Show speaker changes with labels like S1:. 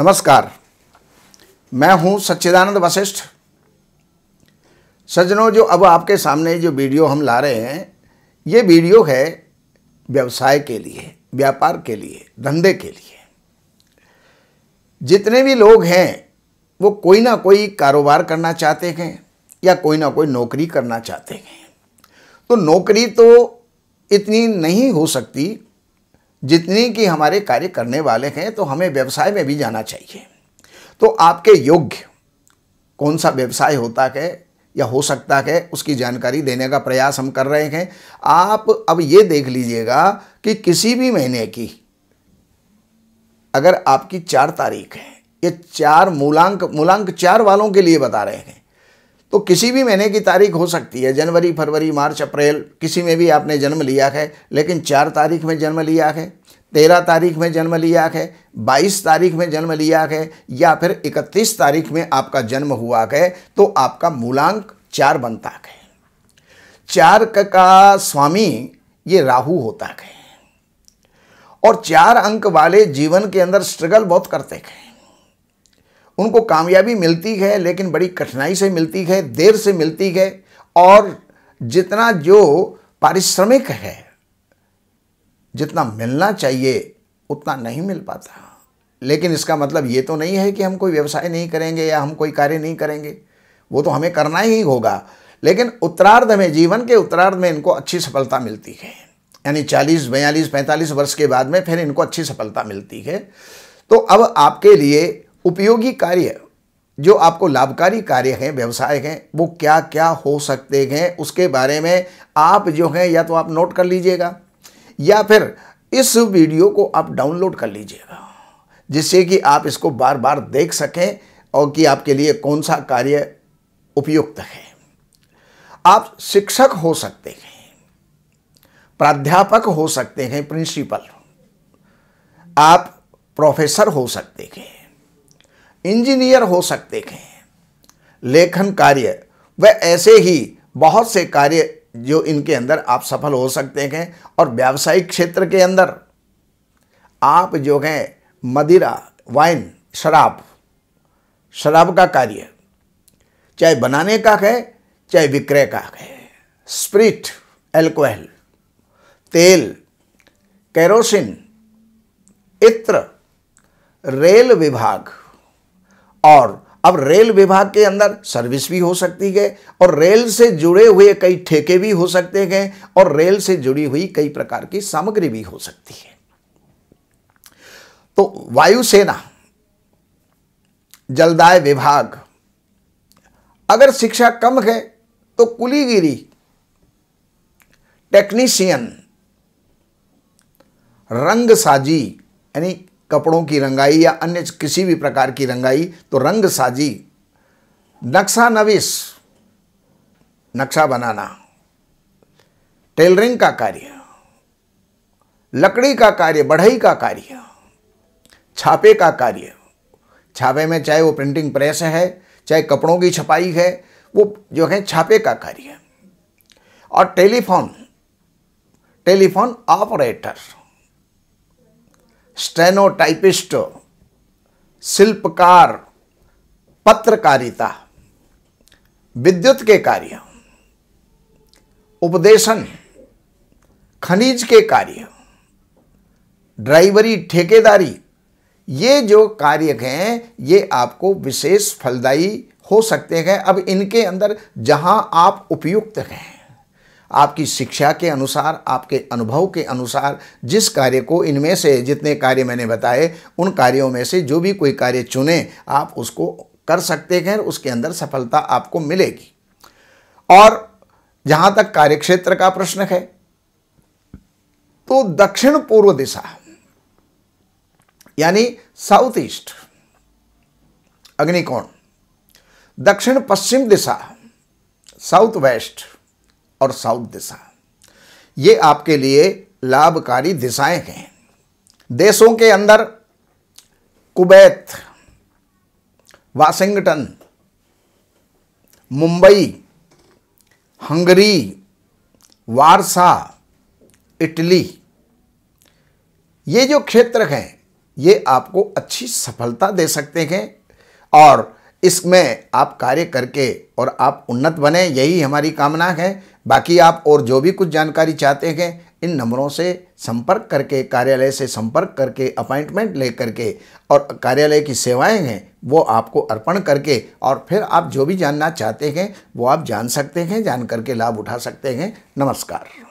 S1: नमस्कार मैं हूं सच्चिदानंद वशिष्ठ सज्जनों जो अब आपके सामने जो वीडियो हम ला रहे हैं ये वीडियो है व्यवसाय के लिए व्यापार के लिए धंधे के लिए जितने भी लोग हैं वो कोई ना कोई कारोबार करना चाहते हैं या कोई ना कोई नौकरी करना चाहते हैं तो नौकरी तो इतनी नहीं हो सकती जितनी कि हमारे कार्य करने वाले हैं तो हमें व्यवसाय में भी जाना चाहिए तो आपके योग्य कौन सा व्यवसाय होता है या हो सकता है उसकी जानकारी देने का प्रयास हम कर रहे हैं आप अब ये देख लीजिएगा कि किसी भी महीने की अगर आपकी चार तारीख है ये चार मूलांक मूलांक चार वालों के लिए बता रहे हैं तो किसी भी महीने की तारीख हो सकती है जनवरी फरवरी मार्च अप्रैल किसी में भी आपने जन्म लिया है लेकिन चार तारीख में जन्म लिया है तेरह तारीख में जन्म लिया है बाईस तारीख में जन्म लिया है या फिर इकतीस तारीख में आपका जन्म हुआ है तो आपका मूलांक चार बनता है चार का स्वामी ये राहु होता है और चार अंक वाले जीवन के अंदर स्ट्रगल बहुत करते हैं उनको कामयाबी मिलती है लेकिन बड़ी कठिनाई से मिलती है देर से मिलती है और जितना जो पारिश्रमिक है जितना मिलना चाहिए उतना नहीं मिल पाता लेकिन इसका मतलब ये तो नहीं है कि हम कोई व्यवसाय नहीं करेंगे या हम कोई कार्य नहीं करेंगे वो तो हमें करना ही होगा लेकिन उत्तरार्ध में जीवन के उत्तरार्ध में इनको अच्छी सफलता मिलती है यानी 40, बयालीस पैंतालीस वर्ष के बाद में फिर इनको अच्छी सफलता मिलती है तो अब आपके लिए उपयोगी कार्य जो आपको लाभकारी कार्य हैं व्यवसाय हैं वो क्या क्या हो सकते हैं उसके बारे में आप जो हैं या तो आप नोट कर लीजिएगा या फिर इस वीडियो को आप डाउनलोड कर लीजिएगा जिससे कि आप इसको बार बार देख सकें और कि आपके लिए कौन सा कार्य उपयुक्त है आप शिक्षक हो सकते हैं प्राध्यापक हो सकते हैं प्रिंसिपल आप प्रोफेसर हो सकते हैं इंजीनियर हो सकते हैं लेखन कार्य व ऐसे ही बहुत से कार्य जो इनके अंदर आप सफल हो सकते हैं और व्यावसायिक क्षेत्र के अंदर आप जो है मदिरा वाइन शराब शराब का कार्य चाहे बनाने का है चाहे विक्रय का है स्प्रिट एल्कोहल तेल कैरोसिन इत्र रेल विभाग और अब रेल विभाग के अंदर सर्विस भी हो सकती है और रेल से जुड़े हुए कई ठेके भी हो सकते हैं और रेल से जुड़ी हुई कई प्रकार की सामग्री भी हो सकती है तो वायुसेना जलदाय विभाग अगर शिक्षा कम है तो कुलीगिरी टेक्नीशियन रंगसाजी यानी कपड़ों की रंगाई या अन्य किसी भी प्रकार की रंगाई तो रंग साजी नक्शा नविश नक्शा बनाना टेलरिंग का कार्य लकड़ी का कार्य बढ़ई का कार्य छापे का कार्य छापे में चाहे वो प्रिंटिंग प्रेस है चाहे कपड़ों की छपाई है वो जो है छापे का कार्य और टेलीफोन टेलीफोन ऑपरेटर स्टेनोटाइपिस्ट शिल्पकार पत्रकारिता विद्युत के कार्य उपदेशन खनिज के कार्य ड्राइवरी ठेकेदारी ये जो कार्य हैं ये आपको विशेष फलदायी हो सकते हैं अब इनके अंदर जहां आप उपयुक्त हैं आपकी शिक्षा के अनुसार आपके अनुभव के अनुसार जिस कार्य को इनमें से जितने कार्य मैंने बताए उन कार्यों में से जो भी कोई कार्य चुने आप उसको कर सकते हैं उसके अंदर सफलता आपको मिलेगी और जहां तक कार्यक्षेत्र का प्रश्न है तो दक्षिण पूर्व दिशा यानी साउथ ईस्ट अग्निकोण दक्षिण पश्चिम दिशा साउथ वेस्ट और साउथ दिशा ये आपके लिए लाभकारी दिशाएं हैं देशों के अंदर Kuwait Washington Mumbai Hungary Warsaw Italy ये जो क्षेत्र हैं ये आपको अच्छी सफलता दे सकते हैं और इसमें आप कार्य करके और आप उन्नत बने यही हमारी कामना है बाकी आप और जो भी कुछ जानकारी चाहते हैं इन नंबरों से संपर्क करके कार्यालय से संपर्क करके अपॉइंटमेंट ले करके और कार्यालय की सेवाएं हैं वो आपको अर्पण करके और फिर आप जो भी जानना चाहते हैं वो आप जान सकते हैं जान करके लाभ उठा सकते हैं नमस्कार